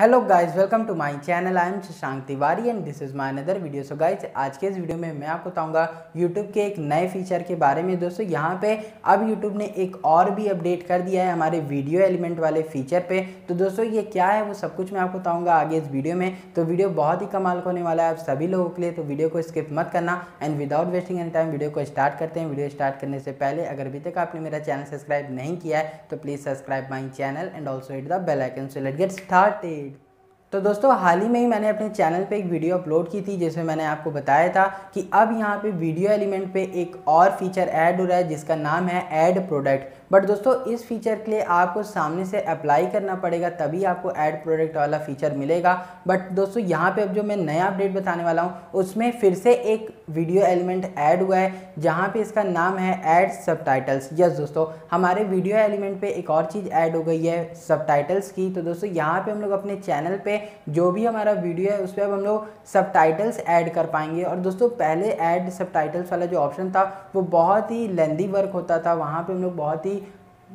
hello guys welcome to my channel I am Shashank Tiwari and this is my another video so guys आज के इस video में मैं आपको बताऊंगा यूट्यूब के एक नए फीचर के बारे में दोस्तों यहाँ पे अब यूट्यूब ने एक और भी अपडेट कर दिया है हमारे वीडियो एलिमेंट वाले फीचर पे तो दोस्तों ये क्या है वो सब कुछ मैं आपको बताऊँगा आगे इस वीडियो में तो वीडियो बहुत ही कमाल होने वाला है आप सभी लोगों के लिए तो वीडियो को स्किप मत करना and without wasting any time video को स्टार्ट करते हैं वीडियो स्टार्ट करने से पहले अगर अभी तक आपने मेरा चैनल सब्सक्राइब नहीं किया है तो please subscribe my channel and also hit the bell icon so let get start तो दोस्तों हाल ही में ही मैंने अपने चैनल पे एक वीडियो अपलोड की थी जिसमें मैंने आपको बताया था कि अब यहाँ पे वीडियो एलिमेंट पे एक और फीचर ऐड हो रहा है जिसका नाम है ऐड प्रोडक्ट बट दोस्तों इस फीचर के लिए आपको सामने से अप्लाई करना पड़ेगा तभी आपको ऐड प्रोडक्ट वाला फीचर मिलेगा बट दोस्तों यहाँ पे अब जो मैं नया अपडेट बताने वाला हूँ उसमें फिर से एक वीडियो एलिमेंट ऐड हुआ है जहाँ पे इसका नाम है ऐड सब यस दोस्तों हमारे वीडियो एलिमेंट पे एक और चीज़ ऐड हो गई है सब की तो दोस्तों यहाँ पे हम लोग अपने चैनल पे जो भी हमारा वीडियो है उस पर अब हम लोग सब ऐड कर पाएंगे और दोस्तों पहले ऐड सब वाला जो ऑप्शन था वो बहुत ही लेंदी वर्क होता था वहाँ पर हम लोग बहुत ही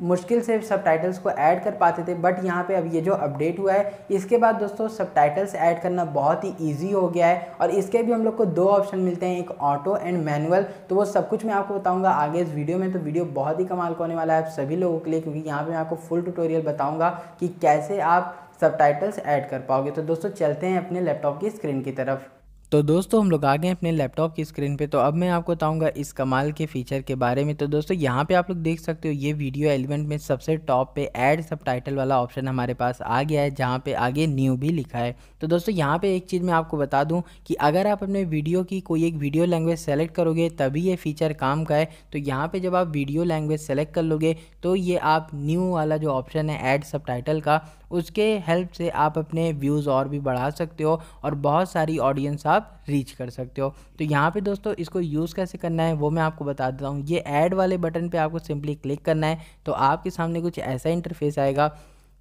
मुश्किल से सब टाइटल्स को ऐड कर पाते थे बट यहाँ पे अब ये जो अपडेट हुआ है इसके बाद दोस्तों सब टाइटल्स ऐड करना बहुत ही ईजी हो गया है और इसके भी हम लोग को दो ऑप्शन मिलते हैं एक ऑटो एंड मैनुअल तो वो सब कुछ मैं आपको बताऊँगा आगे इस वीडियो में तो वीडियो बहुत ही कमाल का होने वाला है आप सभी लोगों के लिए क्योंकि यहाँ पर मैं आपको फुल टूटोरियल बताऊँगा कि कैसे आप सब टाइटल्स ऐड कर पाओगे तो दोस्तों चलते हैं अपने लैपटॉप की स्क्रीन की तरफ तो दोस्तों हम लोग आ गए अपने लैपटॉप की स्क्रीन पे तो अब मैं आपको बताऊंगा इस कमाल के फीचर के बारे में तो दोस्तों यहाँ पे आप लोग देख सकते हो ये वीडियो एलिमेंट में सबसे टॉप पे ऐड सब टाइटल वाला ऑप्शन हमारे पास आ गया है जहाँ पे आगे न्यू भी लिखा है तो दोस्तों यहाँ पे एक चीज़ मैं आपको बता दूँ कि अगर आप अपने वीडियो की कोई एक वीडियो लैंग्वेज सेलेक्ट करोगे तभी ये फीचर काम का है तो यहाँ पर जब आप वीडियो लैंग्वेज सेलेक्ट कर लोगे तो ये आप न्यू वाला जो ऑप्शन है ऐड सब का उसके हेल्प से आप अपने व्यूज़ और भी बढ़ा सकते हो और बहुत सारी ऑडियंस आप रीच कर सकते हो तो यहाँ पे दोस्तों इसको यूज़ कैसे करना है वो मैं आपको बता देता हूँ ये ऐड वाले बटन पे आपको सिंपली क्लिक करना है तो आपके सामने कुछ ऐसा इंटरफेस आएगा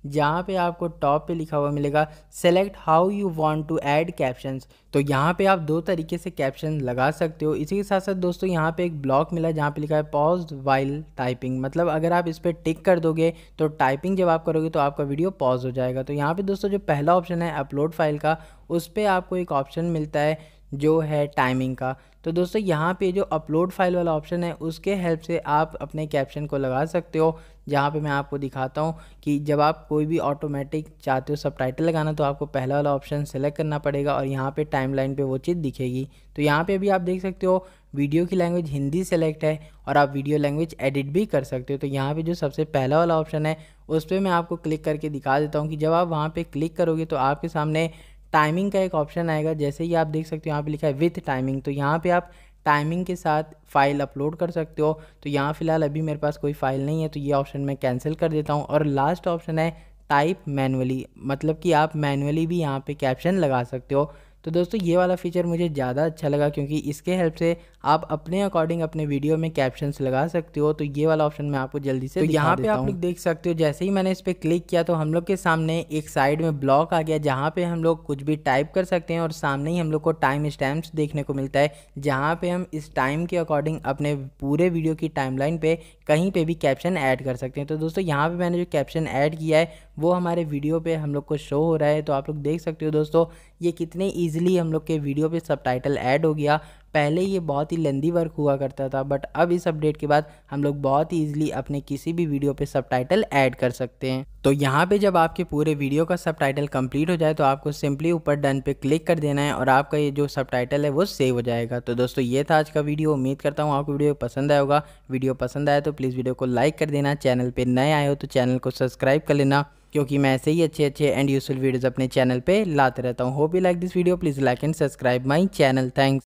जहाँ पे आपको टॉप पे लिखा हुआ मिलेगा select how you want to add captions तो यहाँ पे आप दो तरीके से कैप्शन लगा सकते हो इसी के साथ साथ दोस्तों यहाँ पे एक ब्लॉक मिला जहाँ पे लिखा है पॉज वाइल टाइपिंग मतलब अगर आप इस पर टिक कर दोगे तो टाइपिंग जब आप करोगे तो आपका वीडियो पॉज हो जाएगा तो यहाँ पर दोस्तों जो पहला ऑप्शन है अपलोड फाइल का उस पर आपको एक ऑप्शन मिलता है जो है टाइमिंग का तो दोस्तों यहाँ पे जो अपलोड फाइल वाला ऑप्शन है उसके हेल्प से आप अपने कैप्शन को लगा सकते हो जहाँ पे मैं आपको दिखाता हूँ कि जब आप कोई भी ऑटोमेटिक चाहते हो सब टाइटल लगाना तो आपको पहला वाला ऑप्शन सेलेक्ट करना पड़ेगा और यहाँ पे टाइमलाइन पे वो चीज़ दिखेगी तो यहाँ पे भी आप देख सकते हो वीडियो की लैंग्वेज हिंदी सेलेक्ट है और आप वीडियो लैंग्वेज एडिट भी कर सकते हो तो यहाँ पे जो सबसे पहला वाला ऑप्शन है उस पर मैं आपको क्लिक करके दिखा देता हूँ कि जब आप वहाँ पर क्लिक करोगे तो आपके सामने टाइमिंग का एक ऑप्शन आएगा जैसे ही आप देख सकते हो यहाँ पे लिखा है विथ टाइमिंग तो यहाँ पे आप टाइमिंग के साथ फ़ाइल अपलोड कर सकते हो तो यहाँ फ़िलहाल अभी मेरे पास कोई फ़ाइल नहीं है तो ये ऑप्शन मैं कैंसिल कर देता हूँ और लास्ट ऑप्शन है टाइप मैनुअली मतलब कि आप मैनुअली भी यहाँ पे कैप्शन लगा सकते हो तो दोस्तों ये वाला फीचर मुझे ज़्यादा अच्छा लगा क्योंकि इसके हेल्प से आप अपने अकॉर्डिंग अपने वीडियो में कैप्शंस लगा सकते हो तो ये वाला ऑप्शन मैं आपको जल्दी से तो यहाँ पे आप लोग देख सकते हो जैसे ही मैंने इस पर क्लिक किया तो हम लोग के सामने एक साइड में ब्लॉक आ गया जहाँ पे हम लोग कुछ भी टाइप कर सकते हैं और सामने ही हम लोग को टाइम स्टैम्प्स देखने को मिलता है जहाँ पे हम इस टाइम के अकॉर्डिंग अपने पूरे वीडियो की टाइमलाइन पे कहीं पर भी कैप्शन ऐड कर सकते हैं तो दोस्तों यहाँ पर मैंने जो कैप्शन ऐड किया है वो हमारे वीडियो पर हम लोग को शो हो रहा है तो आप लोग देख सकते हो दोस्तों ये कितने ईजिली हम लोग के वीडियो पे सब टाइटल ऐड हो गया पहले ये बहुत ही लेंदी वर्क हुआ करता था बट अब इस अपडेट के बाद हम लोग बहुत ही ईजिली अपने किसी भी वीडियो पे सब टाइटल ऐड कर सकते हैं तो यहाँ पे जब आपके पूरे वीडियो का सब टाइटल कम्प्लीट हो जाए तो आपको सिंपली ऊपर डन पे क्लिक कर देना है और आपका ये जो सब टाइटल है वो सेव हो जाएगा तो दोस्तों ये था आज का वीडियो उम्मीद करता हूँ आपको वीडियो पसंद आया होगा वीडियो पसंद आया तो प्लीज़ वीडियो को लाइक कर देना चैनल पर नए आए हो तो चैनल को सब्सक्राइब कर लेना क्योंकि मैं ऐसे ही अच्छे अच्छे एंड यूजफुल वीडियोज अपने चैनल पर लाते रहता हूँ hope you like this video please like and subscribe my channel thanks